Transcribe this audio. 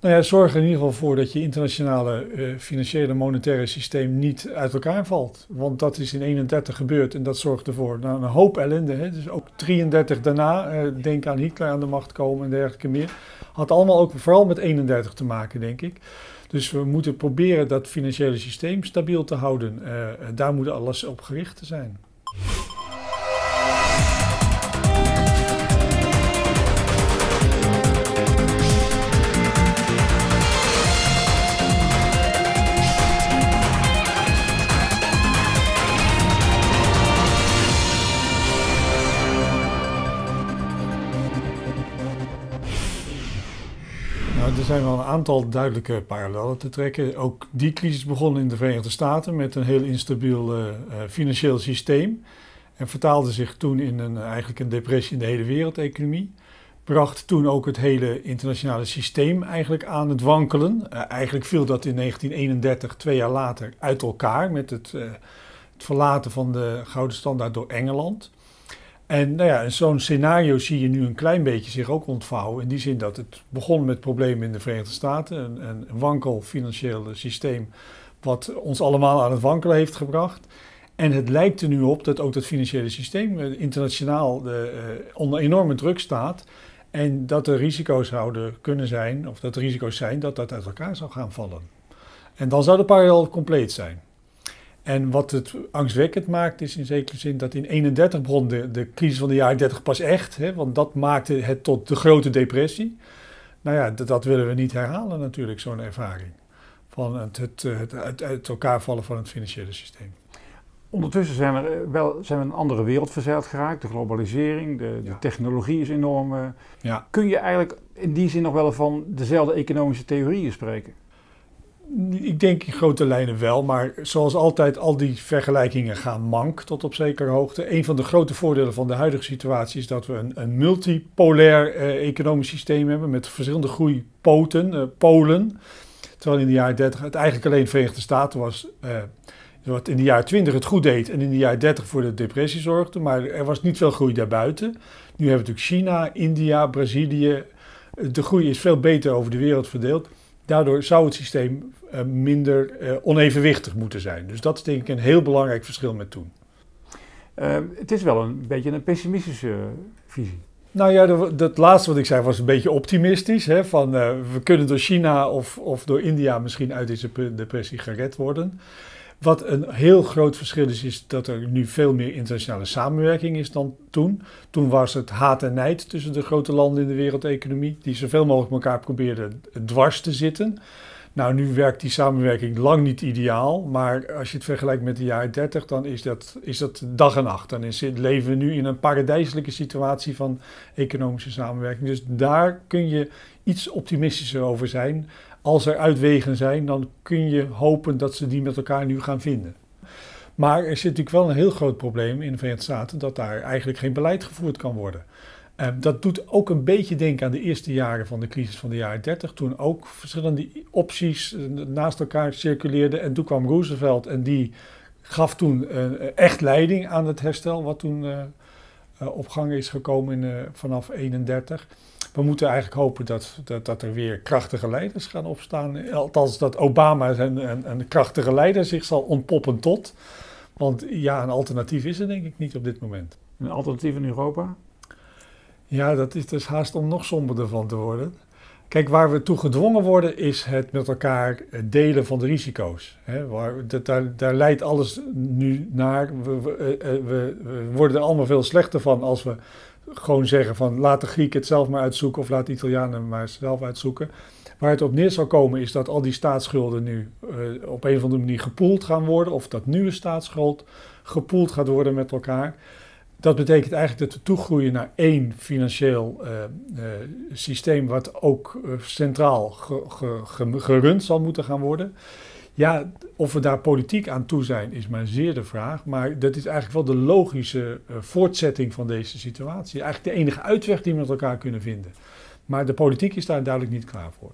Nou ja, zorg er in ieder geval voor dat je internationale uh, financiële monetaire systeem niet uit elkaar valt. Want dat is in 31 gebeurd en dat zorgt ervoor nou, een hoop ellende. Hè? Dus ook 33 daarna, eh, denk aan Hitler aan de macht komen en dergelijke meer. Had allemaal ook vooral met 31 te maken, denk ik. Dus we moeten proberen dat financiële systeem stabiel te houden. Eh, daar moet alles op gericht te zijn. zijn wel een aantal duidelijke parallellen te trekken. Ook die crisis begon in de Verenigde Staten met een heel instabiel eh, eh, financieel systeem. En vertaalde zich toen in een, eigenlijk een depressie in de hele wereldeconomie. Bracht toen ook het hele internationale systeem eigenlijk aan het wankelen. Eh, eigenlijk viel dat in 1931, twee jaar later, uit elkaar met het, het verlaten van de gouden standaard door Engeland. En nou ja, zo'n scenario zie je nu een klein beetje zich ook ontvouwen. In die zin dat het begon met problemen in de Verenigde Staten. Een, een wankel financieel systeem wat ons allemaal aan het wankelen heeft gebracht. En het lijkt er nu op dat ook dat financiële systeem eh, internationaal de, eh, onder enorme druk staat. En dat er risico's zouden kunnen zijn, of dat er risico's zijn dat dat uit elkaar zou gaan vallen. En dan zou de parallel compleet zijn. En wat het angstwekkend maakt is in zekere zin dat in 31 begon de, crisis van de jaren 30 pas echt. Hè, want dat maakte het tot de grote depressie. Nou ja, dat, willen we niet herhalen natuurlijk, zo'n ervaring. Van het, het, het, het uit elkaar vallen van het financiële systeem. Ondertussen zijn, er eh, wel, zijn we een andere wereld verzeild geraakt. De globalisering, de, technologie is enorm. Eh. Kun je eigenlijk in die zin nog wel van dezelfde economische theorieën spreken? ik denk in grote lijnen wel, maar zoals altijd, al die vergelijkingen gaan mank tot op zekere hoogte. Een van de grote voordelen van de huidige situatie is dat we een, een multipolair eh, economisch systeem hebben met verschillende groeipoten, eh, polen. Terwijl in de jaren 30 het eigenlijk alleen de Verenigde Staten was, eh, wat in de jaren 20 het goed deed en in de jaren 30 voor de depressie zorgde, maar er was niet veel groei daarbuiten. Nu hebben we natuurlijk China, India, Brazilië. De groei is veel beter over de wereld verdeeld. Daardoor zou het systeem eh, minder eh, onevenwichtig moeten zijn. Dus dat is denk ik een heel belangrijk verschil met toen. Eh, het is wel een beetje een pessimistische visie. Nou ja, dat, dat, laatste wat ik zei was een beetje optimistisch. Hè, van we kunnen door China of, of door India misschien uit deze depressie gered worden. Wat een heel groot verschil is, is dat er nu veel meer internationale samenwerking is dan toen. Toen was het haat en nijd tussen de grote landen in de wereldeconomie, die zoveel mogelijk elkaar probeerden dwars te zitten. Nou, nu werkt die samenwerking lang niet ideaal, maar als je het vergelijkt met de jaren 30, dan is dat, is dat dag en nacht. Dan is, leven we nu in een paradijselijke situatie van economische samenwerking. Dus daar kun je iets optimistischer over zijn. Als er uitwegen zijn, dan kun je hopen dat ze die met elkaar nu gaan vinden. Maar er zit natuurlijk wel een heel groot probleem in de Verenigde Staten dat daar eigenlijk geen beleid gevoerd kan worden. Ehm, dat doet ook een beetje denken aan de eerste jaren van de crisis van de jaren 30, toen ook verschillende opties eh, naast elkaar circuleerden. En toen kwam Roosevelt en die gaf toen eh, echt leiding aan het herstel, wat toen eh, op gang is gekomen in, vanaf 31. We moeten eigenlijk hopen dat, dat, dat, er weer krachtige leiders gaan opstaan. Althans, dat Obama een en, krachtige leider zich zal ontpoppen tot. Want ja, een alternatief is er denk ik niet op dit moment. Een alternatief in Europa? Ja, dat is dus haast om nog somberder van te worden. Kijk, waar we toe gedwongen worden is het met elkaar eh, delen van de risico's. waar, dat, daar, leidt alles nu naar. Eh, eh, we, we, worden er allemaal veel slechter van als we gewoon zeggen van laat de Grieken het zelf maar uitzoeken of laat de Italianen maar zelf uitzoeken. Waar het op neer zal komen is dat al die staatsschulden nu op een of andere manier gepoeld gaan worden of dat nieuwe staatsschuld gepoeld gaat worden met elkaar. Dat betekent eigenlijk dat we toegroeien naar één financieel eh, eh, systeem, wat ook eh, centraal gerund zal moeten gaan worden. Ja, of we daar politiek aan toe zijn, is maar zeer de vraag. Maar dat is eigenlijk wel de logische voortzetting van deze situatie. Eigenlijk de enige uitweg die we met elkaar kunnen vinden. Maar de politiek is daar duidelijk niet klaar voor.